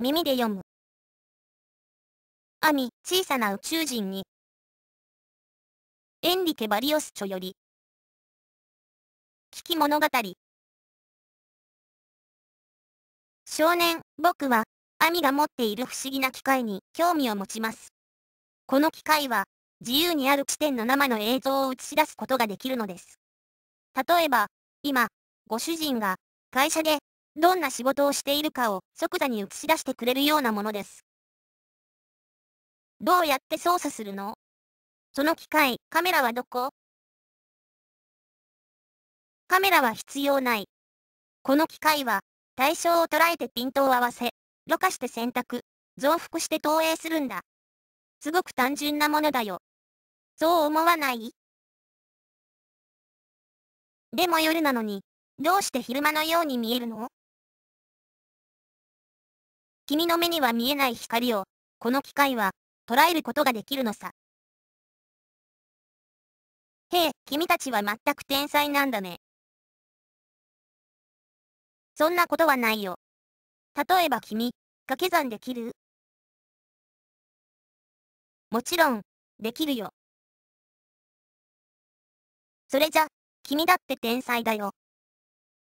耳で読む。アミ、小さな宇宙人に。エンリケ・バリオス著より。危機物語。少年、僕は、アミが持っている不思議な機械に興味を持ちます。この機械は、自由にある地点の生の映像を映し出すことができるのです。例えば、今、ご主人が、会社でどんな仕事をしているかを即座に映し出してくれるようなものです。どうやって操作するのその機械、カメラはどこカメラは必要ない。この機械は、対象を捉えてピントを合わせ、ろ過して選択、増幅して投影するんだ。すごく単純なものだよ。そう思わないでも夜なのに、どうして昼間のように見えるの君の目には見えない光を、この機械は、捉えることができるのさ。へえ、君たちは全く天才なんだね。そんなことはないよ。例えば君、掛け算できるもちろん、できるよ。それじゃ、君だって天才だよ。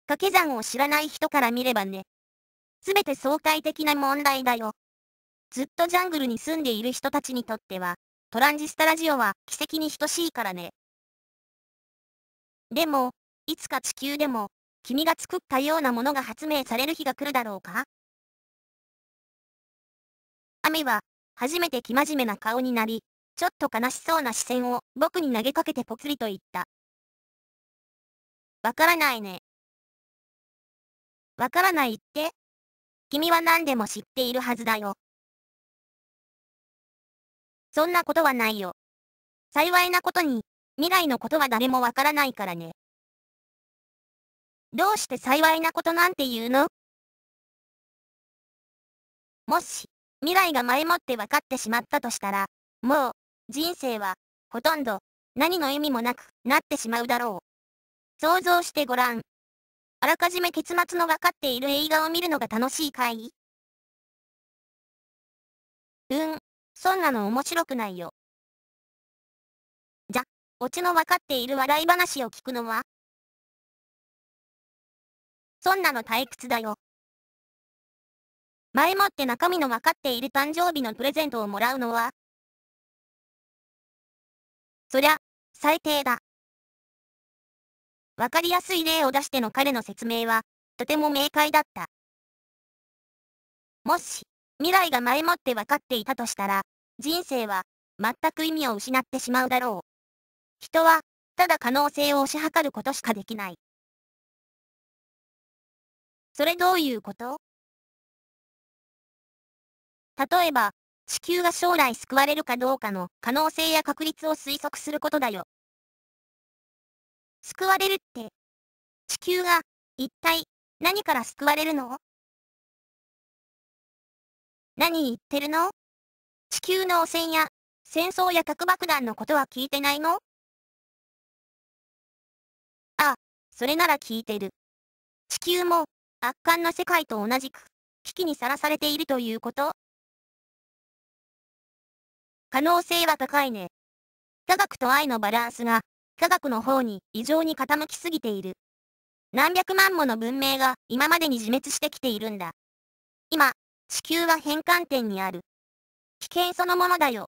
掛け算を知らない人から見ればね。すべて相対的な問題だよ。ずっとジャングルに住んでいる人たちにとっては、トランジスタラジオは奇跡に等しいからね。でも、いつか地球でも、君が作ったようなものが発明される日が来るだろうか雨は、初めて生真面目な顔になり、ちょっと悲しそうな視線を僕に投げかけてポツリと言った。わからないね。わからないって君は何でも知っているはずだよ。そんなことはないよ。幸いなことに、未来のことは誰もわからないからね。どうして幸いなことなんて言うのもし、未来が前もって分かってしまったとしたら、もう、人生は、ほとんど、何の意味もなくなってしまうだろう。想像してごらん。あらかじめ結末の分かっている映画を見るのが楽しいかいうん、そんなの面白くないよ。じゃ、オチの分かっている笑い話を聞くのはそんなの退屈だよ。前もって中身の分かっている誕生日のプレゼントをもらうのはそりゃ、最低だ。わかりやすい例を出しての彼の説明は、とても明快だった。もし、未来が前もって分かっていたとしたら、人生は、全く意味を失ってしまうだろう。人は、ただ可能性を推し量ることしかできない。それどういうこと例えば、地球が将来救われるかどうかの可能性や確率を推測することだよ。救われるって、地球が、一体、何から救われるの何言ってるの地球の汚染や、戦争や核爆弾のことは聞いてないのあそれなら聞いてる。地球も、圧巻の世界と同じく、危機にさらされているということ可能性は高いね。科学と愛のバランスが科学の方に異常に傾きすぎている。何百万もの文明が今までに自滅してきているんだ。今、地球は変換点にある。危険そのものだよ。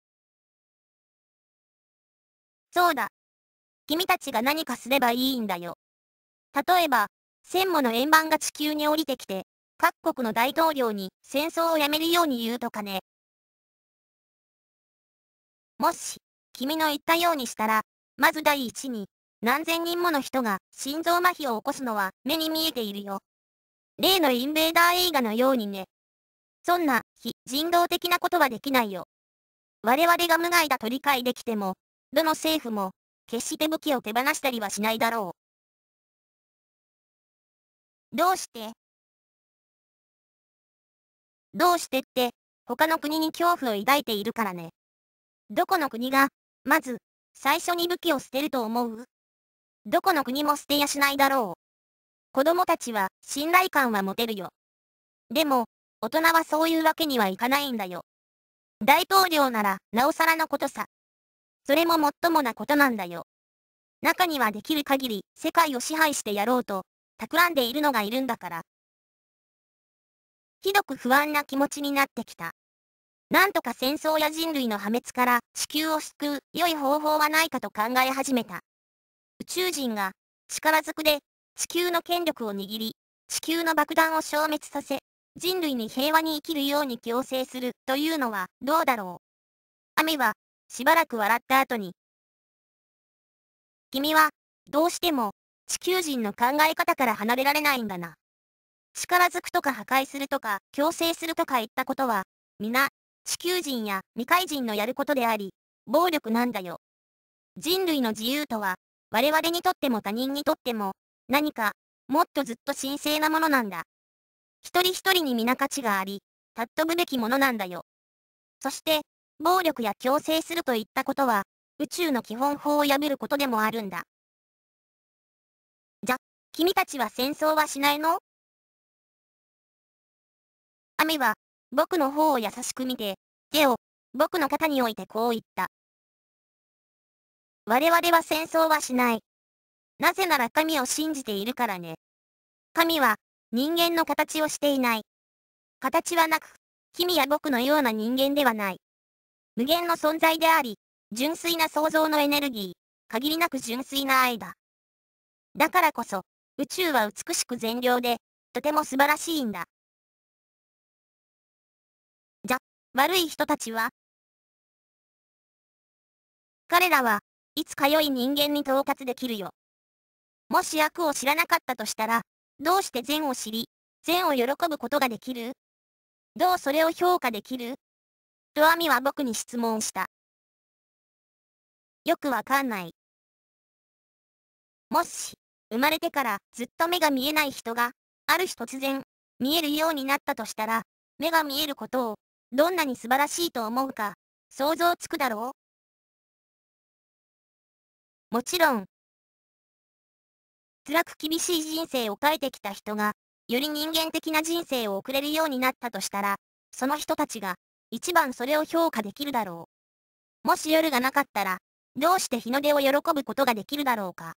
そうだ。君たちが何かすればいいんだよ。例えば、千もの円盤が地球に降りてきて、各国の大統領に戦争をやめるように言うとかね。もし、君の言ったようにしたら、まず第一に、何千人もの人が心臓麻痺を起こすのは目に見えているよ。例のインベーダー映画のようにね。そんな非人道的なことはできないよ。我々が無害だと理解できても、どの政府も決して武器を手放したりはしないだろう。どうしてどうしてって、他の国に恐怖を抱いているからね。どこの国が、まず、最初に武器を捨てると思うどこの国も捨てやしないだろう。子供たちは信頼感は持てるよ。でも、大人はそういうわけにはいかないんだよ。大統領なら、なおさらのことさ。それももっともなことなんだよ。中にはできる限り、世界を支配してやろうと、企んでいるのがいるんだから。ひどく不安な気持ちになってきた。なんとか戦争や人類の破滅から地球を救う良い方法はないかと考え始めた。宇宙人が力ずくで地球の権力を握り、地球の爆弾を消滅させ、人類に平和に生きるように強制するというのはどうだろう。雨はしばらく笑った後に、君はどうしても地球人の考え方から離れられないんだな。力ずくとか破壊するとか強制するとか言ったことは、皆地球人や未開人のやることであり、暴力なんだよ。人類の自由とは、我々にとっても他人にとっても、何か、もっとずっと神聖なものなんだ。一人一人に皆価値があり、尊ぶべきものなんだよ。そして、暴力や強制するといったことは、宇宙の基本法を破ることでもあるんだ。じゃ、君たちは戦争はしないの雨は僕の方を優しく見て、手を、僕の肩に置いてこう言った。我々は戦争はしない。なぜなら神を信じているからね。神は、人間の形をしていない。形はなく、君や僕のような人間ではない。無限の存在であり、純粋な創造のエネルギー、限りなく純粋な愛だ。だからこそ、宇宙は美しく善良で、とても素晴らしいんだ。悪い人たちは、彼らはいつか良い人間に到達できるよ。もし悪を知らなかったとしたら、どうして善を知り、善を喜ぶことができるどうそれを評価できるとアミは僕に質問した。よくわかんない。もし、生まれてからずっと目が見えない人が、ある日突然、見えるようになったとしたら、目が見えることをどんなに素晴らしいと思うか、想像つくだろうもちろん、辛く厳しい人生を変えてきた人が、より人間的な人生を送れるようになったとしたら、その人たちが、一番それを評価できるだろう。もし夜がなかったら、どうして日の出を喜ぶことができるだろうか。